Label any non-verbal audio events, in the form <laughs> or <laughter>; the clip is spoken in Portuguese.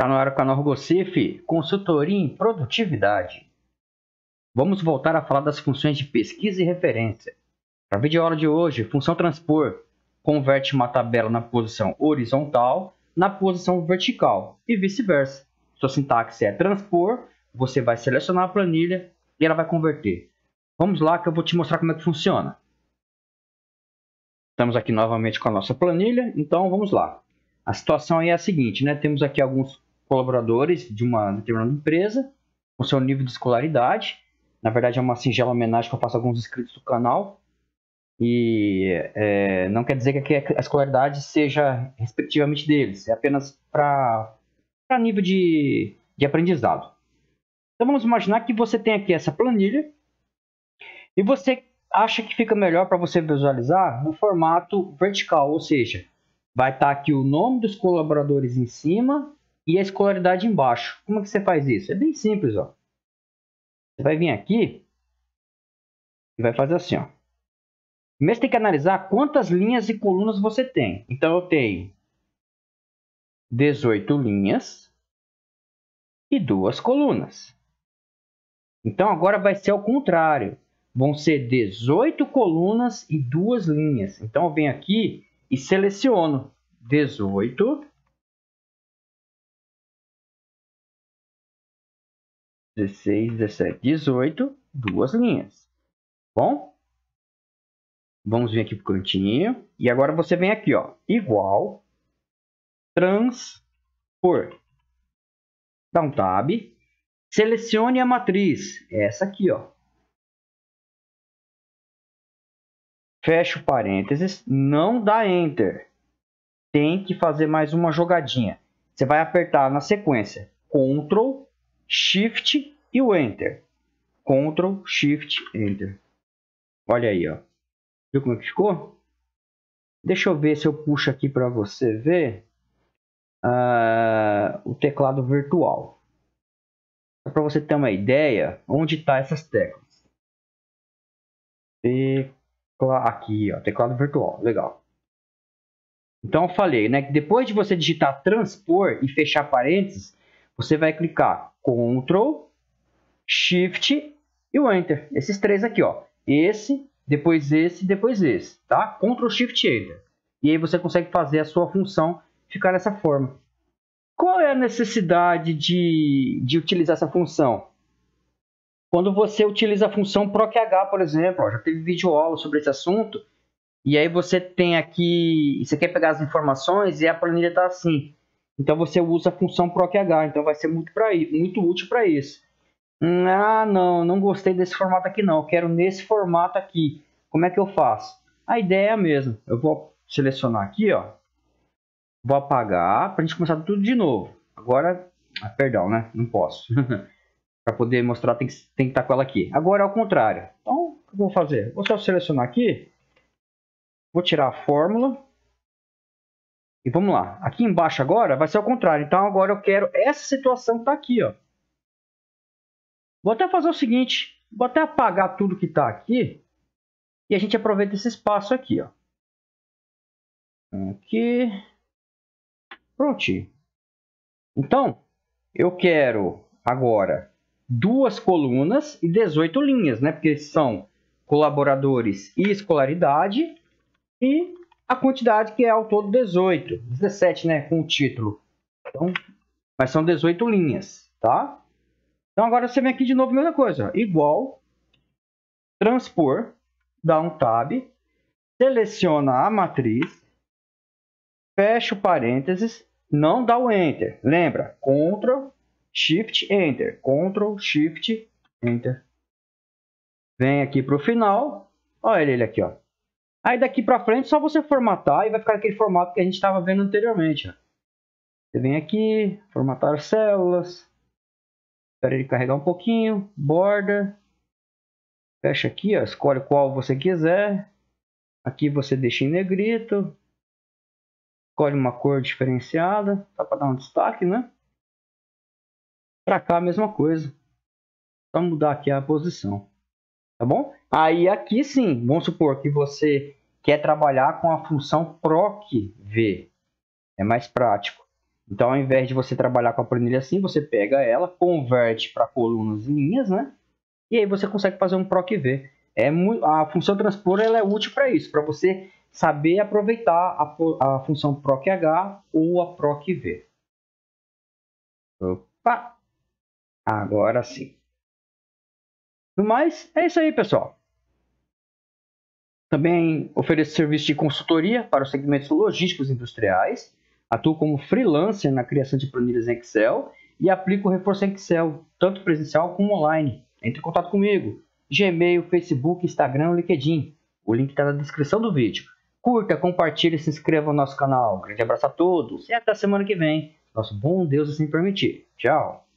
Está na hora com a Nor consultoria em produtividade. Vamos voltar a falar das funções de pesquisa e referência. Para a videoaula de hoje, função transpor converte uma tabela na posição horizontal na posição vertical e vice-versa. Sua sintaxe é transpor, você vai selecionar a planilha e ela vai converter. Vamos lá que eu vou te mostrar como é que funciona. Estamos aqui novamente com a nossa planilha, então vamos lá. A situação é a seguinte, né? Temos aqui alguns colaboradores de uma determinada empresa, com seu nível de escolaridade. Na verdade, é uma singela homenagem que eu faço a alguns inscritos do canal. E é, não quer dizer que a escolaridade seja respectivamente deles, é apenas para nível de, de aprendizado. Então vamos imaginar que você tem aqui essa planilha e você acha que fica melhor para você visualizar no formato vertical, ou seja, vai estar tá aqui o nome dos colaboradores em cima e a escolaridade embaixo. Como é que você faz isso? É bem simples, ó. Você vai vir aqui e vai fazer assim, ó. Primeiro tem que analisar quantas linhas e colunas você tem. Então eu tenho 18 linhas e duas colunas. Então agora vai ser ao contrário. Vão ser 18 colunas e duas linhas. Então eu venho aqui e seleciono 18 16, 17, 18, duas linhas. Bom? Vamos vir aqui pro cantinho. E agora você vem aqui, ó. Igual. Transpor. Dá um tab. Selecione a matriz. Essa aqui, ó. Fecha o parênteses. Não dá Enter. Tem que fazer mais uma jogadinha. Você vai apertar na sequência. Ctrl Shift e o Enter. Ctrl, Shift, Enter. Olha aí, ó. Viu como é que ficou? Deixa eu ver se eu puxo aqui para você ver uh, o teclado virtual. Para você ter uma ideia onde está essas teclas. Tecla aqui, ó, teclado virtual, legal. Então eu falei, né, que depois de você digitar transpor e fechar parênteses, você vai clicar Ctrl, Shift e o Enter. Esses três aqui, ó. Esse, depois esse, depois esse, tá? Ctrl, Shift e Enter. E aí você consegue fazer a sua função ficar dessa forma. Qual é a necessidade de, de utilizar essa função? Quando você utiliza a função procH, por exemplo, ó, já teve vídeo aula sobre esse assunto, e aí você tem aqui, você quer pegar as informações e a planilha está assim. Então você usa a função procH, então vai ser muito, pra, muito útil para isso. Hum, ah, não, não gostei desse formato aqui não, eu quero nesse formato aqui. Como é que eu faço? A ideia é a mesma. Eu vou selecionar aqui, ó. Vou apagar para a gente começar tudo de novo. Agora, ah, perdão, né? Não posso. <laughs> para poder mostrar tem que, tem que estar tá com ela aqui. Agora é o contrário. Então, o que eu vou fazer? Vou só selecionar aqui. Vou tirar a fórmula e vamos lá. Aqui embaixo agora vai ser o contrário. Então agora eu quero essa situação que está aqui. Ó. Vou até fazer o seguinte. Vou até apagar tudo que está aqui. E a gente aproveita esse espaço aqui. Ó. Aqui. Prontinho. Então, eu quero agora duas colunas e 18 linhas, né? Porque são colaboradores e escolaridade. E a quantidade que é ao todo 18, 17, né, com o título. Então, mas são 18 linhas, tá? Então agora você vem aqui de novo, mesma coisa, igual, transpor, dá um tab, seleciona a matriz, fecha o parênteses, não dá o enter, lembra? Ctrl, Shift, Enter, Ctrl, Shift, Enter. Vem aqui para o final, olha ele aqui, ó. Aí daqui pra frente só você formatar e vai ficar aquele formato que a gente estava vendo anteriormente. Ó. Você vem aqui, formatar células. Espera ele carregar um pouquinho. Borda. Fecha aqui, ó, escolhe qual você quiser. Aqui você deixa em negrito. Escolhe uma cor diferenciada, só tá para dar um destaque, né? Pra cá a mesma coisa. Só mudar aqui a posição. Tá bom? Aí aqui sim, vamos supor que você quer trabalhar com a função PROC-V. É mais prático. Então, ao invés de você trabalhar com a planilha assim, você pega ela, converte para colunas e linhas, né? E aí você consegue fazer um PROC-V. É muito, a função transpor ela é útil para isso, para você saber aproveitar a, a função PROC-H ou a PROC-V. Opa! Agora sim. No mais, é isso aí, pessoal. Também ofereço serviço de consultoria para os segmentos logísticos industriais. Atuo como freelancer na criação de planilhas em Excel e aplico o reforço em Excel, tanto presencial como online. Entre em contato comigo. Gmail, Facebook, Instagram, LinkedIn. O link está na descrição do vídeo. Curta, compartilhe e se inscreva no nosso canal. grande abraço a todos e até semana que vem. Nosso bom Deus assim permitir. Tchau!